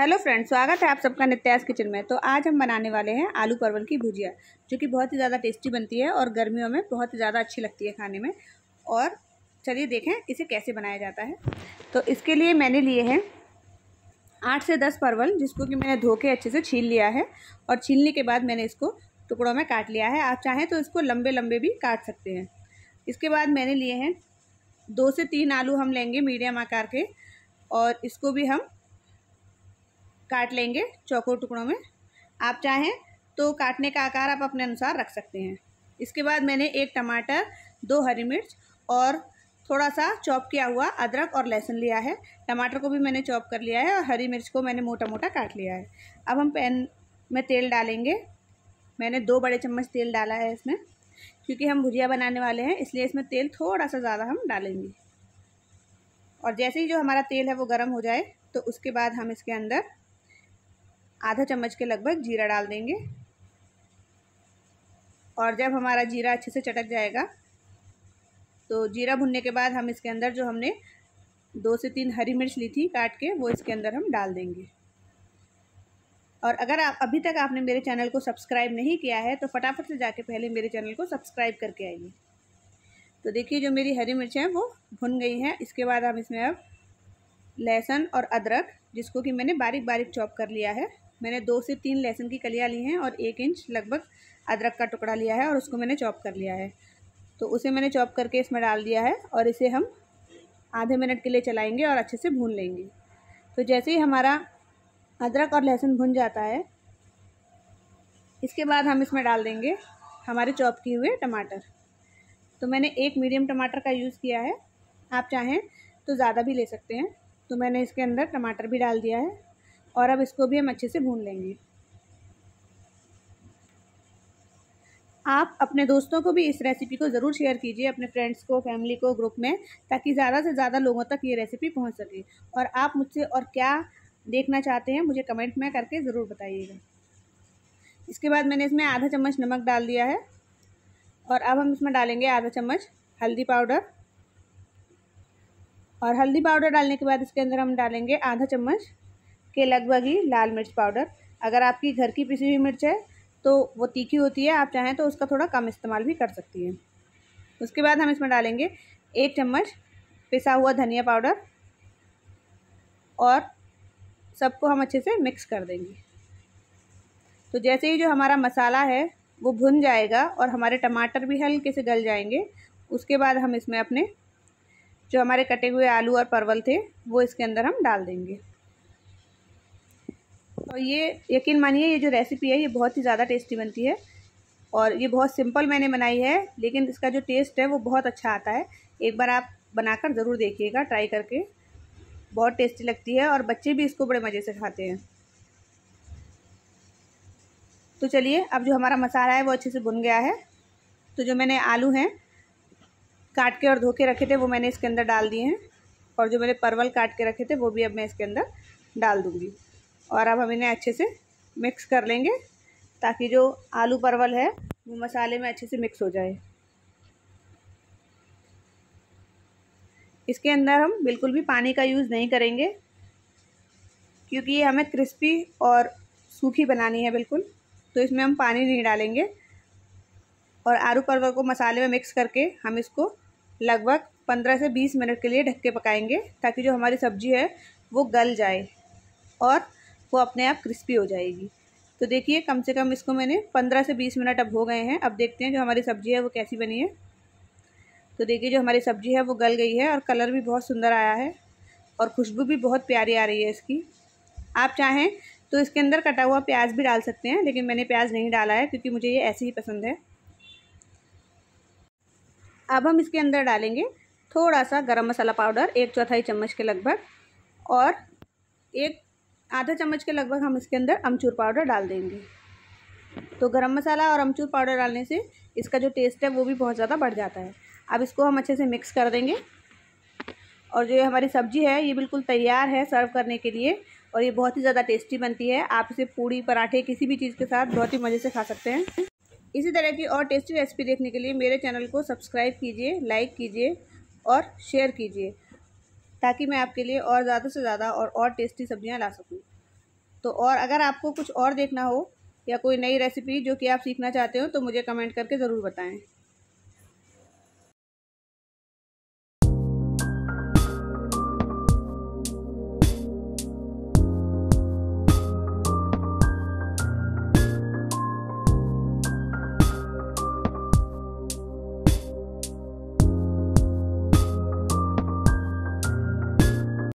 hello friends स्वागत है आप सबका नित्यास किचन में तो आज हम बनाने वाले हैं आलू परवल की भुजिया जो कि बहुत ही ज़्यादा टेस्टी बनती है और गर्मियों में बहुत ही ज़्यादा अच्छी लगती है खाने में और चलिए देखें इसे कैसे बनाया जाता है तो इसके लिए मैंने लिए हैं आठ से दस परवल जिसको कि मैंने धो के अच्छे से छीन लिया है और छीलने के बाद मैंने इसको टुकड़ों में काट लिया है आप चाहें तो इसको लंबे लंबे भी काट सकते हैं इसके बाद मैंने लिए हैं दो से तीन आलू हम लेंगे मीडियम आकार के और इसको भी हम काट लेंगे चौकोर टुकड़ों में आप चाहें तो काटने का आकार आप अपने अनुसार रख सकते हैं इसके बाद मैंने एक टमाटर दो हरी मिर्च और थोड़ा सा चॉप किया हुआ अदरक और लहसुन लिया है टमाटर को भी मैंने चॉप कर लिया है और हरी मिर्च को मैंने मोटा मोटा काट लिया है अब हम पैन में तेल डालेंगे मैंने दो बड़े चम्मच तेल डाला है इसमें क्योंकि हम भुजिया बनाने वाले हैं इसलिए इसमें तेल थोड़ा सा ज़्यादा हम डालेंगे और जैसे ही जो हमारा तेल है वो गर्म हो जाए तो उसके बाद हम इसके अंदर आधा चम्मच के लगभग जीरा डाल देंगे और जब हमारा जीरा अच्छे से चटक जाएगा तो जीरा भुनने के बाद हम इसके अंदर जो हमने दो से तीन हरी मिर्च ली थी काट के वो इसके अंदर हम डाल देंगे और अगर आप अभी तक आपने मेरे चैनल को सब्सक्राइब नहीं किया है तो फटाफट से जाके पहले मेरे चैनल को सब्सक्राइब करके आइए तो देखिए जो मेरी हरी मिर्च हैं वो भुन गई हैं इसके बाद हम इसमें अब लहसुन और अदरक जिसको कि मैंने बारीक बारीक चॉप कर लिया है मैंने दो से तीन लहसुन की कलियाँ ली हैं और एक इंच लगभग अदरक का टुकड़ा लिया है और उसको मैंने चॉप कर लिया है तो उसे मैंने चॉप करके इसमें डाल दिया है और इसे हम आधे मिनट के लिए चलाएंगे और अच्छे से भून लेंगे तो जैसे ही हमारा अदरक और लहसुन भुन जाता है इसके बाद हम इसमें डाल देंगे हमारे चॉप किए हुए टमाटर तो मैंने एक मीडियम टमाटर का यूज़ किया है आप चाहें तो ज़्यादा भी ले सकते हैं तो मैंने इसके अंदर टमाटर भी डाल दिया है और अब इसको भी हम अच्छे से भून लेंगे आप अपने दोस्तों को भी इस रेसिपी को ज़रूर शेयर कीजिए अपने फ्रेंड्स को फैमिली को ग्रुप में ताकि ज़्यादा से ज़्यादा लोगों तक ये रेसिपी पहुंच सके और आप मुझसे और क्या देखना चाहते हैं मुझे कमेंट में करके ज़रूर बताइएगा इसके बाद मैंने इसमें आधा चम्मच नमक डाल दिया है और अब हम इसमें डालेंगे आधा चम्मच हल्दी पाउडर और हल्दी पाउडर डालने के बाद इसके अंदर हम डालेंगे आधा चम्मच के लगभग ही लाल मिर्च पाउडर अगर आपकी घर की पिसी हुई मिर्च है तो वो तीखी होती है आप चाहें तो उसका थोड़ा कम इस्तेमाल भी कर सकती हैं उसके बाद हम इसमें डालेंगे एक चम्मच पिसा हुआ धनिया पाउडर और सबको हम अच्छे से मिक्स कर देंगे तो जैसे ही जो हमारा मसाला है वो भुन जाएगा और हमारे टमाटर भी हल्के से गल जाएंगे उसके बाद हम इसमें अपने जो हमारे कटे हुए आलू और परवल थे वो इसके अंदर हम डाल देंगे और ये यकीन मानिए ये जो रेसिपी है ये बहुत ही ज़्यादा टेस्टी बनती है और ये बहुत सिंपल मैंने बनाई है लेकिन इसका जो टेस्ट है वो बहुत अच्छा आता है एक बार आप बनाकर ज़रूर देखिएगा ट्राई करके बहुत टेस्टी लगती है और बच्चे भी इसको बड़े मज़े से खाते हैं तो चलिए अब जो हमारा मसाला है वो अच्छे से भुन गया है तो जो मैंने आलू हैं काट के और धो के रखे थे वो मैंने इसके अंदर डाल दिए हैं और जो मैंने परवल काट के रखे थे वो भी अब मैं इसके अंदर डाल दूँगी और अब हम इन्हें अच्छे से मिक्स कर लेंगे ताकि जो आलू परवल है वो मसाले में अच्छे से मिक्स हो जाए इसके अंदर हम बिल्कुल भी पानी का यूज़ नहीं करेंगे क्योंकि ये हमें क्रिस्पी और सूखी बनानी है बिल्कुल तो इसमें हम पानी नहीं डालेंगे और आलू परवल को मसाले में मिक्स करके हम इसको लगभग पंद्रह से बीस मिनट के लिए ढक के पकाएंगे ताकि जो हमारी सब्ज़ी है वो गल जाए और वो अपने आप क्रिस्पी हो जाएगी तो देखिए कम से कम इसको मैंने पंद्रह से बीस मिनट अब हो गए हैं अब देखते हैं जो हमारी सब्ज़ी है वो कैसी बनी है तो देखिए जो हमारी सब्ज़ी है वो गल गई है और कलर भी बहुत सुंदर आया है और खुशबू भी बहुत प्यारी आ रही है इसकी आप चाहें तो इसके अंदर कटा हुआ प्याज भी डाल सकते हैं लेकिन मैंने प्याज नहीं डाला है क्योंकि मुझे ये ऐसे ही पसंद है अब हम इसके अंदर डालेंगे थोड़ा सा गरम मसाला पाउडर एक चौथाई चम्मच के लगभग और एक आधा चम्मच के लगभग हम इसके अंदर अमचूर पाउडर डाल देंगे तो गरम मसाला और अमचूर पाउडर डालने से इसका जो टेस्ट है वो भी बहुत ज़्यादा बढ़ जाता है अब इसको हम अच्छे से मिक्स कर देंगे और जो ये हमारी सब्ज़ी है ये बिल्कुल तैयार है सर्व करने के लिए और ये बहुत ही ज़्यादा टेस्टी बनती है आप इसे पूड़ी पराठे किसी भी चीज़ के साथ बहुत ही मज़े से खा सकते हैं इसी तरह की और टेस्टी रेसिपी देखने के लिए मेरे चैनल को सब्सक्राइब कीजिए लाइक कीजिए और शेयर कीजिए ताकि मैं आपके लिए और ज़्यादा से ज़्यादा और और टेस्टी सब्जियां ला सकूं तो और अगर आपको कुछ और देखना हो या कोई नई रेसिपी जो कि आप सीखना चाहते हो तो मुझे कमेंट करके ज़रूर बताएं